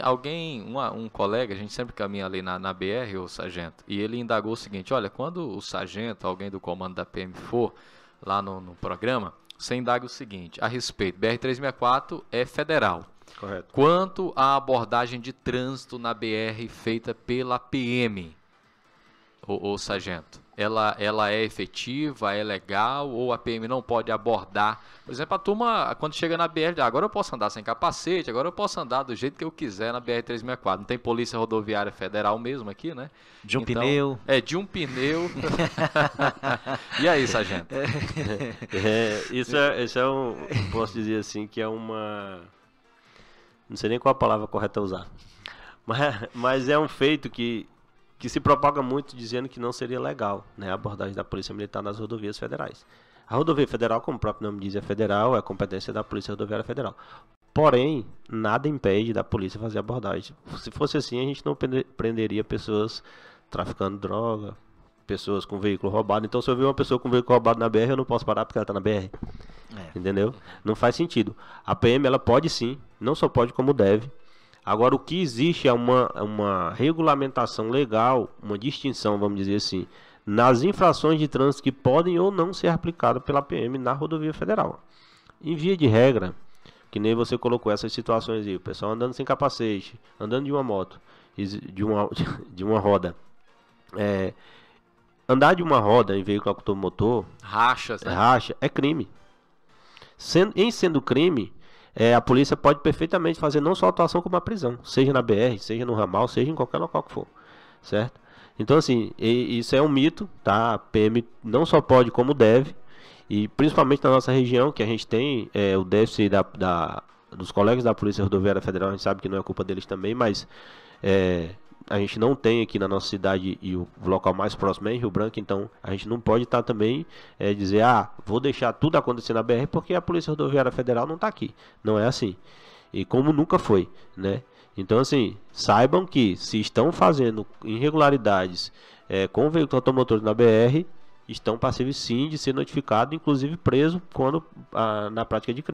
Alguém, uma, um colega, a gente sempre caminha ali na, na BR, o sargento, e ele indagou o seguinte: olha, quando o sargento, alguém do comando da PM for lá no, no programa, você indaga o seguinte a respeito: BR-364 é federal. Correto. Quanto à abordagem de trânsito na BR feita pela PM, o, o sargento? Ela, ela é efetiva, é legal ou a PM não pode abordar? Por exemplo, a turma, quando chega na BR, ah, agora eu posso andar sem capacete, agora eu posso andar do jeito que eu quiser na BR-364. Não tem Polícia Rodoviária Federal mesmo aqui, né? De um então, pneu. É, de um pneu. e aí, sargento? É, é, isso é, isso é um, posso dizer assim, que é uma... Não sei nem qual a palavra correta usar. Mas, mas é um feito que que se propaga muito dizendo que não seria legal né, a abordagem da Polícia Militar nas rodovias federais. A rodovia federal, como o próprio nome diz, é federal, é competência da Polícia Rodoviária Federal. Porém, nada impede da polícia fazer abordagem. Se fosse assim, a gente não prenderia pessoas traficando droga, pessoas com veículo roubado. Então, se eu ver uma pessoa com veículo roubado na BR, eu não posso parar porque ela está na BR. É. Entendeu? Não faz sentido. A PM, ela pode sim, não só pode, como deve, Agora, o que existe é uma, é uma regulamentação legal, uma distinção, vamos dizer assim, nas infrações de trânsito que podem ou não ser aplicadas pela PM na rodovia federal. Em via de regra, que nem você colocou essas situações aí, o pessoal andando sem capacete, andando de uma moto, de uma, de uma roda. É, andar de uma roda em veículo automotor, racha, né? racha, é crime. Sendo, em sendo crime, é, a polícia pode perfeitamente fazer não só atuação como a prisão, seja na BR, seja no ramal, seja em qualquer local que for, certo? Então, assim, isso é um mito, tá? A PM não só pode, como deve, e principalmente na nossa região, que a gente tem é, o déficit da, da, dos colegas da Polícia Rodoviária Federal, a gente sabe que não é culpa deles também, mas é, a gente não tem aqui na nossa cidade e o local mais próximo é em Rio Branco, então a gente não pode estar tá também é, dizer, ah, vou deixar tudo acontecer na BR porque a Polícia Rodoviária Federal não está aqui. Não é assim. E como nunca foi, né? Então, assim, saibam que se estão fazendo irregularidades é, com veículo automotor na BR, estão passíveis sim de ser notificado, inclusive preso, quando a, ah, na prática de crime.